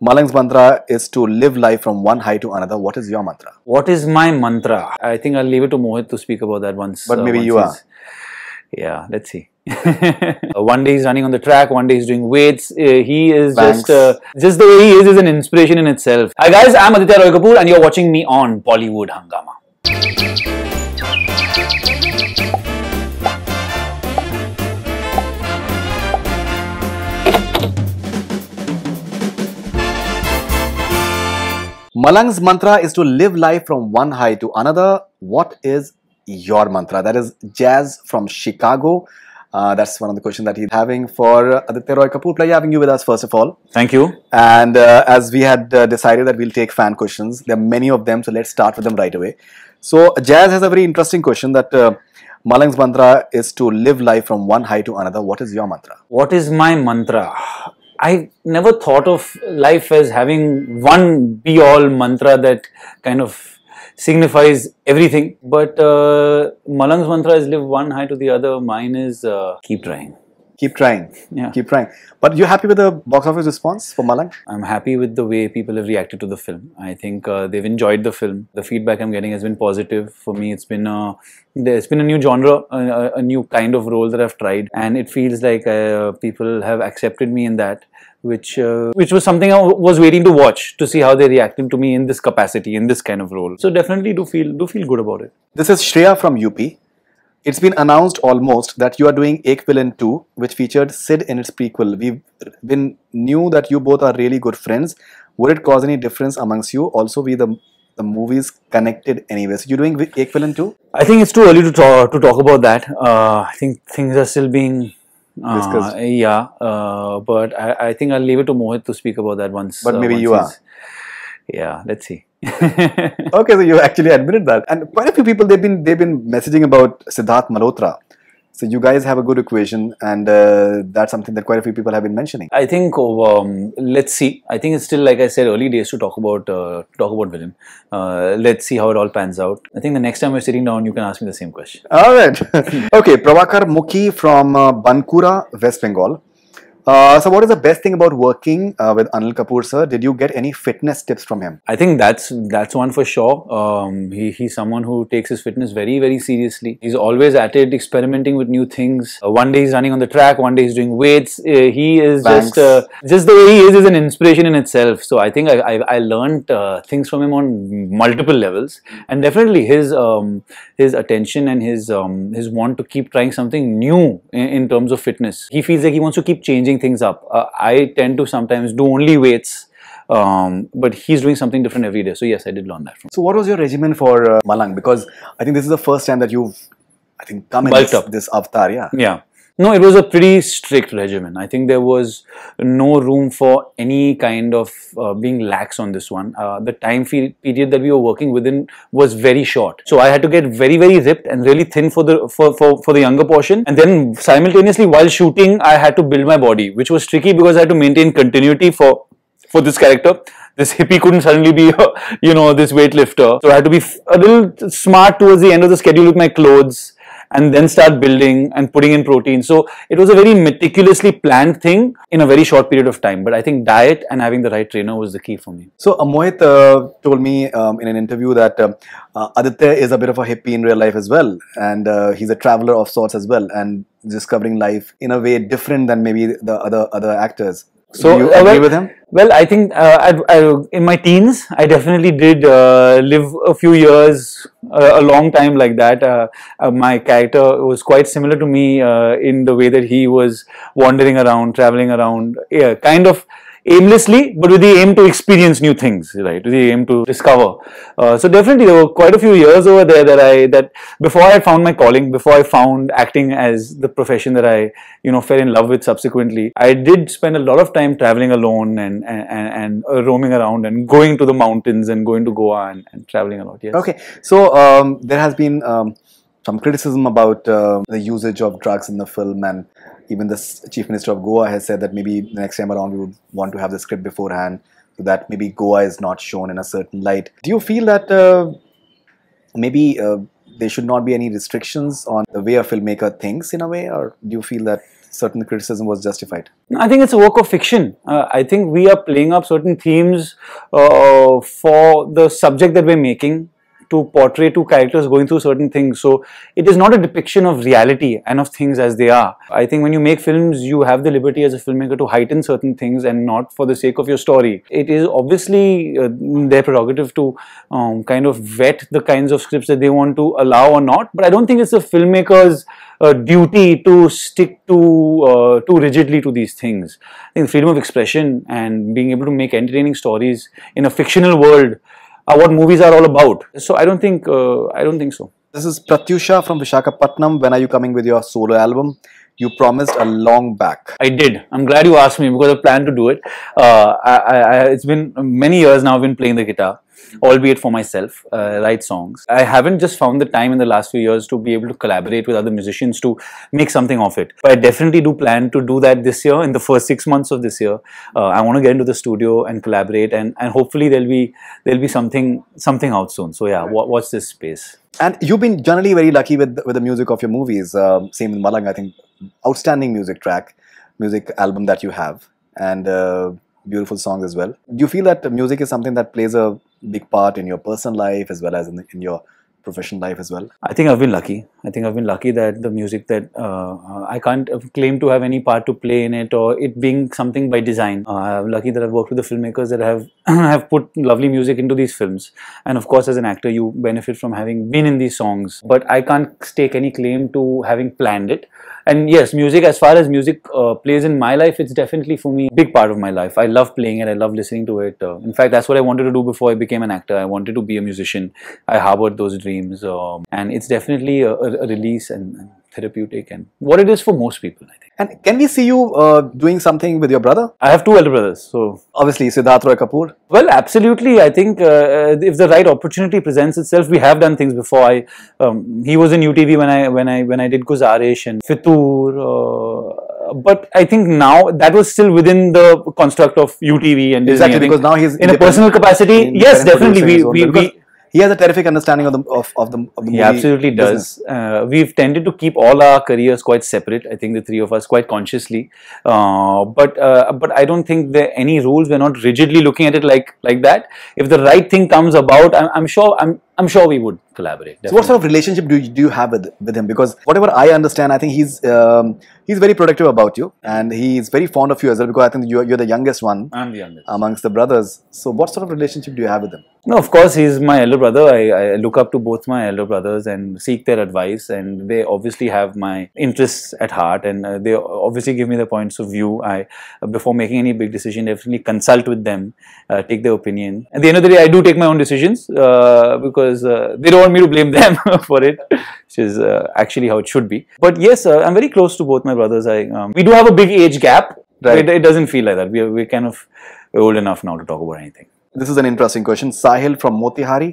Malang's mantra is to live life from one high to another. What is your mantra? What is my mantra? I think I'll leave it to Mohit to speak about that once. But uh, maybe uh, once you are. Yeah, let's see. Uh, one day he's running on the track, one day he's doing weights. Uh, he is Banks. just uh, just the way he is is an inspiration in itself. Hi guys, I'm Aditya Roy Kapoor and you're watching me on Bollywood Hangama. Malang's mantra is to live life from one high to another. What is your mantra? That is Jazz from Chicago. Uh, that's one of the questions that he's having for Aditya Roy Kapoor. Pleasure having you with us, first of all. Thank you. And uh, as we had uh, decided that we'll take fan questions, there are many of them, so let's start with them right away. So, Jazz has a very interesting question that uh, Malang's mantra is to live life from one high to another. What is your mantra? What is my mantra? I never thought of life as having one be all mantra that kind of signifies everything. But uh, Malang's mantra is live one high to the other. Mine is uh, keep trying. Keep trying. Yeah. Keep trying. But you are happy with the box office response for Malang? I'm happy with the way people have reacted to the film. I think uh, they've enjoyed the film. The feedback I'm getting has been positive. For me, it's been a, it's been a new genre, a, a new kind of role that I've tried, and it feels like uh, people have accepted me in that which uh, which was something I was waiting to watch to see how they reacted to me in this capacity in this kind of role. So definitely do feel do feel good about it. This is Shreya from UP. It's been announced almost that you are doing Ek Villain 2, which featured Sid in its prequel. We've been knew that you both are really good friends. Would it cause any difference amongst you? Also, we the the movies connected anyway. So you're doing Ek Villain 2? I think it's too early to talk to talk about that. Uh, I think things are still being uh, yeah, uh, but I, I, think I'll leave it to Mohit to speak about that once. But uh, maybe once you are. Yeah, let's see. okay, so you actually admitted that, and quite a few people they've been they've been messaging about Siddharth Malhotra. So you guys have a good equation, and uh, that's something that quite a few people have been mentioning. I think oh, um, let's see. I think it's still like I said, early days to talk about uh, talk about William. Uh, let's see how it all pans out. I think the next time we're sitting down, you can ask me the same question. All right. okay, Prabhakar Mukhi from uh, Bankura, West Bengal. Uh, so, what is the best thing about working uh, with Anil Kapoor sir? Did you get any fitness tips from him? I think that's that's one for sure. Um, he, he's someone who takes his fitness very very seriously. He's always at it, experimenting with new things. Uh, one day he's running on the track, one day he's doing weights. Uh, he is Banks. just uh, just the way he is is an inspiration in itself. So I think I I, I learned things from him on multiple levels, and definitely his um, his attention and his um, his want to keep trying something new in, in terms of fitness. He feels like he wants to keep changing changing things up. Uh, I tend to sometimes do only weights, um, but he's doing something different every day. So yes, I did learn that. From so what was your regimen for uh, Malang? Because I think this is the first time that you've, I think, come in this, this avatar. Yeah. Yeah. No, it was a pretty strict regimen. I think there was no room for any kind of uh, being lax on this one. Uh, the time period that we were working within was very short. So I had to get very, very ripped and really thin for the for, for, for the younger portion. And then simultaneously while shooting, I had to build my body, which was tricky because I had to maintain continuity for for this character. This hippie couldn't suddenly be, a, uh, you know, this weightlifter. So I had to be a little smart towards the end of the schedule with my clothes and then start building and putting in protein. So it was a very meticulously planned thing in a very short period of time. But I think diet and having the right trainer was the key for me. So Amoit uh, told me um, in an interview that um, uh, Aditya is a bit of a hippie in real life as well. And uh, he's a traveler of sorts as well. And discovering life in a way different than maybe the other other actors so, Do you uh, agree well, with him? Well, I think uh, I, I, in my teens, I definitely did uh, live a few years, uh, a long time like that. Uh, my character was quite similar to me in the way that he was wandering around, traveling around, yeah, kind of aimlessly, but with the aim to experience new things, right? With the aim to discover. Uh, so definitely, there were quite a few years over there that I that before I found my calling, before I found acting as the profession that I you know fell in love with subsequently, I did spend a lot of time traveling alone and and, and uh, roaming around and going to the mountains and going to Goa and, and traveling a lot. Yes. Okay, so um, there has been. Um, some criticism about uh, the usage of drugs in the film and even the chief minister of Goa has said that maybe the next time around we would want to have the script beforehand so that maybe Goa is not shown in a certain light. Do you feel that uh, maybe uh, there should not be any restrictions on the way a filmmaker thinks in a way, or do you feel that certain criticism was justified? I think it's a work of fiction. Uh, I think we are playing up certain themes uh, for the subject that we're making to portray two characters going through certain things. So it is not a depiction of reality and of things as they are. I think when you make films, you have the liberty as a filmmaker to heighten certain things and not for the sake of your story. It is obviously uh, their prerogative to um, kind of vet the kinds of scripts that they want to allow or not. But I don't think it's a filmmaker's uh, duty to stick to uh, too rigidly to these things. I think freedom of expression and being able to make entertaining stories in a fictional world uh, what movies are all about. So I don't think uh, I don't think so. This is Pratyusha from Vishakhapatnam. When are you coming with your solo album? you promised a long back. I did. I'm glad you asked me because I planned to do it. Uh, I, I, it's been many years now I've been playing the guitar, albeit for myself, uh, write songs. I haven't just found the time in the last few years to be able to collaborate with other musicians to make something of it. But I definitely do plan to do that this year, in the first six months of this year. Uh, I want to get into the studio and collaborate and, and hopefully there'll be there'll be something something out soon. So yeah, right. watch this space. And you've been generally very lucky with, with the music of your movies. Um, same with Malang, I think outstanding music track, music album that you have, and uh, beautiful songs as well. Do you feel that music is something that plays a big part in your personal life as well as in, the, in your professional life as well? I think I've been lucky. I think I've been lucky that the music that uh, I can't claim to have any part to play in it or it being something by design. Uh, I'm lucky that I've worked with the filmmakers that have have put lovely music into these films. And of course, as an actor, you benefit from having been in these songs. But I can't stake any claim to having planned it. And yes, music, as far as music uh, plays in my life, it's definitely for me a big part of my life. I love playing it, I love listening to it. Uh, in fact, that's what I wanted to do before I became an actor. I wanted to be a musician. I harbored those dreams. Um, and it's definitely a, a release and, and therapeutic and what it is for most people, I think. And can we see you uh, doing something with your brother? I have two elder brothers, so obviously Siddharth Roy Kapoor. Well, absolutely. I think uh, uh if the right opportunity presents itself, we have done things before. I um, he was in UTV when I when I when I did Guzaresh and Fitur. Uh, but I think now that was still within the construct of UTV and Disney. Exactly, because now he's in a personal capacity. Yes, definitely. We, we, we he has a terrific understanding of the of, of the, of the He absolutely does. Uh, we've tended to keep all our careers quite separate. I think the three of us quite consciously, uh, but uh, but I don't think there are any rules. We're not rigidly looking at it like like that. If the right thing comes about, I'm, I'm sure I'm I'm sure we would collaborate. Definitely. So what sort of relationship do you, do you have with with him? Because whatever I understand, I think he's um, he's very protective about you and he's very fond of you as well because I think you're, you're the youngest one. I'm the youngest. Amongst the brothers. So, what sort of relationship do you have with him? No, of course, he's my elder brother. I, I look up to both my elder brothers and seek their advice, and they obviously have my interests at heart, and uh, they obviously give me the points of view. I, uh, before making any big decision, definitely consult with them, uh, take their opinion. At the end of the day, I do take my own decisions uh, because uh, they don't want me to blame them for it, which is uh, actually how it should be. But yes, I'm very close to both my brothers brothers, I um, we do have a big age gap. Right. It, it, doesn't feel like that. We are, we're kind of old enough now to talk about anything. This is an interesting question. Sahil from Motihari.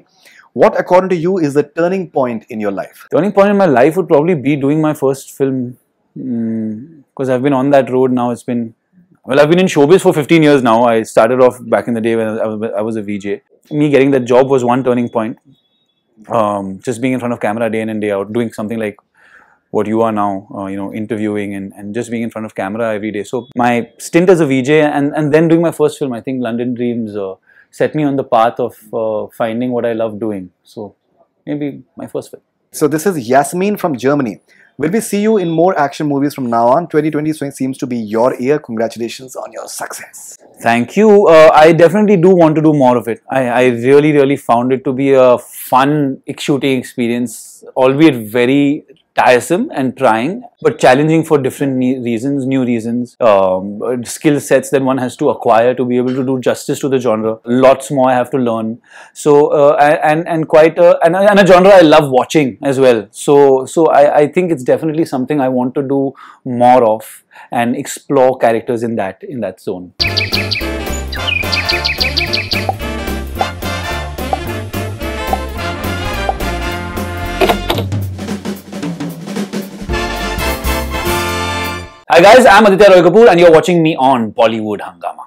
What, according to you, is the turning point in your life? Turning point in my life would probably be doing my first film because mm, I've been on that road now. It's been, well, I've been in showbiz for 15 years now. I started off back in the day when I was, a VJ. Me getting that job was one turning point. Um, just being in front of camera day in and day out, doing something like what you are now, uh, you know, interviewing and, and just being in front of camera every day. So my stint as a VJ and, and then doing my first film, I think London Dreams uh, set me on the path of uh, finding what I love doing. So maybe my first film. So this is Yasmin from Germany. Will we see you in more action movies from now on? 2020 seems to be your year. Congratulations on your success. Thank you. Uh, I definitely do want to do more of it. I, I, really, really found it to be a fun shooting experience, albeit very tiresome and trying, but challenging for different reasons, new reasons, um, skill sets that one has to acquire to be able to do justice to the genre. Lots more I have to learn. So uh, and and quite a, and, a, and a genre I love watching as well. So so I, I think it's definitely something I want to do more of and explore characters in that in that zone. Hi guys, I'm Aditya Roy Kapoor and you're watching me on Bollywood Hangama.